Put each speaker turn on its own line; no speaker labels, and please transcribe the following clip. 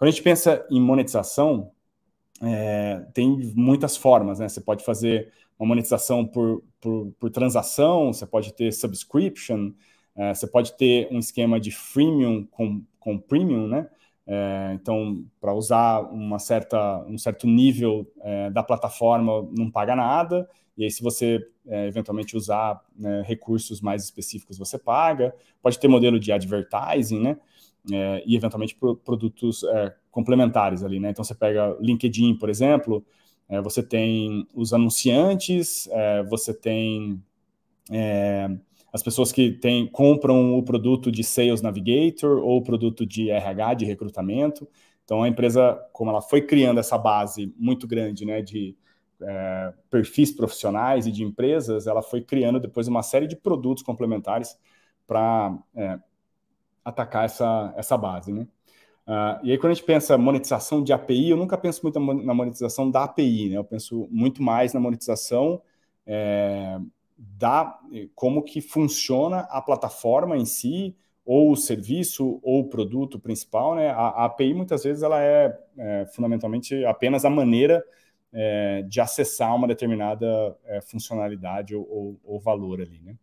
Quando a gente pensa em monetização, é, tem muitas formas, né? Você pode fazer uma monetização por, por, por transação, você pode ter subscription, é, você pode ter um esquema de freemium com, com premium, né? É, então, para usar uma certa, um certo nível é, da plataforma, não paga nada, e aí se você é, eventualmente usar né, recursos mais específicos, você paga. Pode ter modelo de advertising, né? é, e eventualmente pro, produtos é, complementares ali, né? Então você pega LinkedIn, por exemplo, é, você tem os anunciantes, é, você tem é, as pessoas que tem, compram o produto de Sales Navigator ou o produto de RH, de recrutamento. Então a empresa, como ela foi criando essa base muito grande, né, de é, perfis profissionais e de empresas, ela foi criando depois uma série de produtos complementares para atacar essa, essa base, né? Uh, e aí, quando a gente pensa monetização de API, eu nunca penso muito na monetização da API, né? Eu penso muito mais na monetização é, da eh, como que funciona a plataforma em si, ou o serviço, ou o produto principal, né? A, a API, muitas vezes, ela é, é fundamentalmente apenas a maneira é, de acessar uma determinada é, funcionalidade ou, ou, ou valor ali, né?